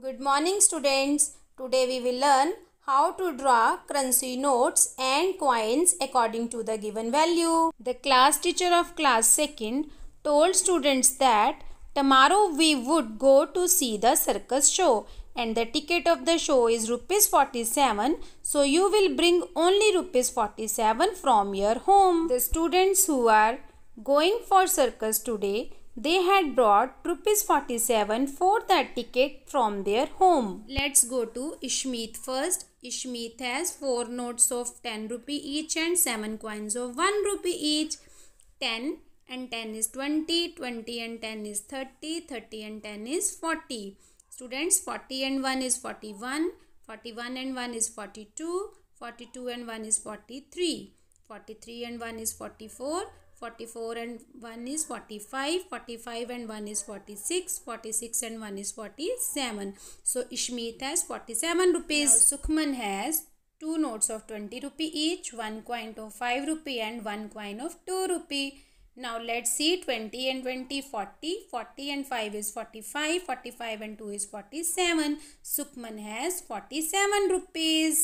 Good morning students. Today we will learn how to draw currency notes and coins according to the given value. The class teacher of class 2nd told students that tomorrow we would go to see the circus show and the ticket of the show is rupees 47 so you will bring only rupees 47 from your home. The students who are going for circus today they had brought rupees 47 for that ticket from their home. Let's go to Ishmeet first. Ishmeet has 4 notes of 10 rupee each and 7 coins of 1 rupee each. 10 and 10 is 20, 20 and 10 is 30, 30 and 10 is 40. Students 40 and 1 is 41, 41 and 1 is 42, 42 and 1 is 43, 43 and 1 is 44, 44 and 1 is 45, 45 and 1 is 46, 46 and 1 is 47. So Ishmeet has 47 rupees. Now Sukhman has two notes of 20 rupee each, one coin of 5 rupee and one coin of 2 rupee. Now let's see 20 and 20, 40, 40 and 5 is 45, 45 and 2 is 47. Sukhman has 47 rupees.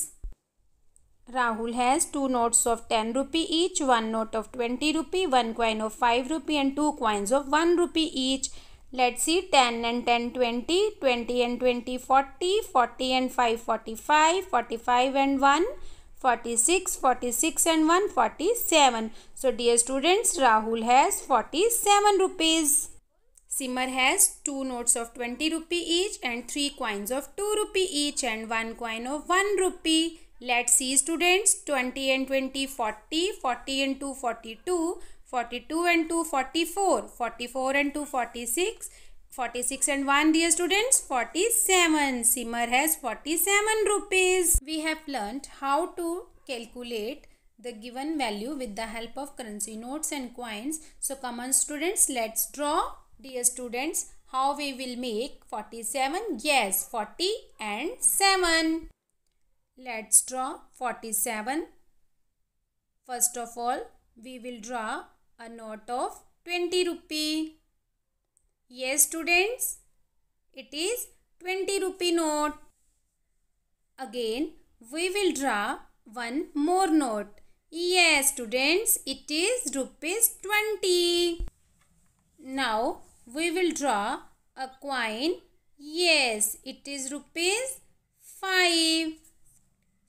Rahul has two notes of 10 rupee each, one note of 20 rupee, one coin of 5 rupee and two coins of 1 rupee each. Let's see 10 and 10 20, 20 and 20 40, 40 and 5 45, 45 and 1 46, 46 and 1 47. So dear students, Rahul has 47 rupees. Simar has two notes of 20 rupee each and three coins of 2 rupee each and one coin of 1 rupee. Let's see students 20 and 20 40, 40 and 2 42, 42 and 2 44, 44 and 2 46, 46 and 1 dear students 47. Simmer has 47 rupees. We have learnt how to calculate the given value with the help of currency notes and coins. So come on students let's draw dear students how we will make 47 yes 40 and 7. Let's draw 47. First of all, we will draw a note of 20 rupee. Yes students, it is 20 rupee note. Again, we will draw one more note. Yes students, it is rupees 20. Now, we will draw a coin. Yes, it is rupees 5.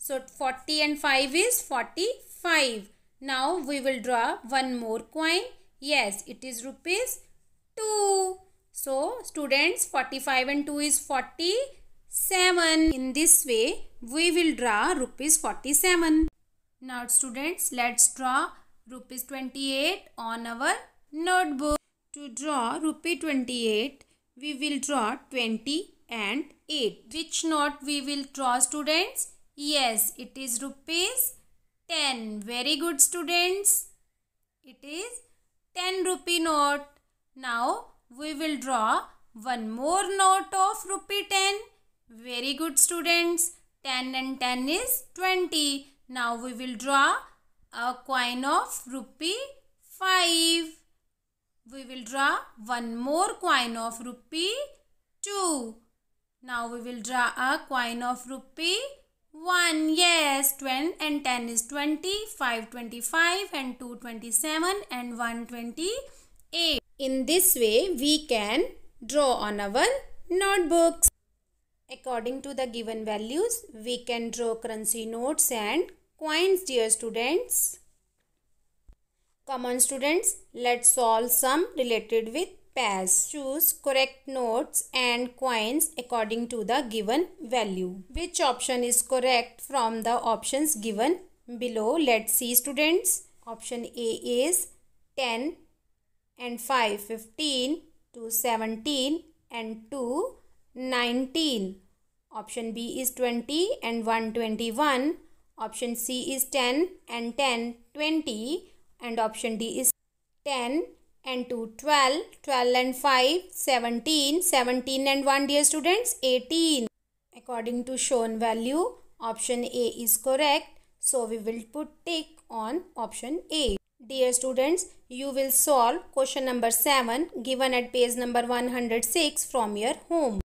So 40 and 5 is 45. Now we will draw one more coin. Yes, it is rupees 2. So students 45 and 2 is 47. In this way we will draw rupees 47. Now students let's draw rupees 28 on our notebook. To draw rupee 28 we will draw 20 and 8. Which note we will draw students? Yes, it is rupees 10. Very good students. It is 10 rupee note. Now we will draw one more note of rupee 10. Very good students. 10 and 10 is 20. Now we will draw a coin of rupee 5. We will draw one more coin of rupee 2. Now we will draw a coin of rupee 1. Yes, 10 and 10 is 20, 5 25 and 2 27 and 1 28. In this way, we can draw on our notebooks. According to the given values, we can draw currency notes and coins, dear students. Come on students, let's solve some related with pairs. Choose correct notes and coins according to the given value. Which option is correct from the options given below? Let's see students. Option A is 10 and 5, 15 to 17 and 2, 19. Option B is 20 and 121. Option C is 10 and 10, 20. And option D is 10 and 2 12 12 and 5 17 17 and 1 dear students 18 according to shown value option a is correct so we will put tick on option a dear students you will solve question number 7 given at page number 106 from your home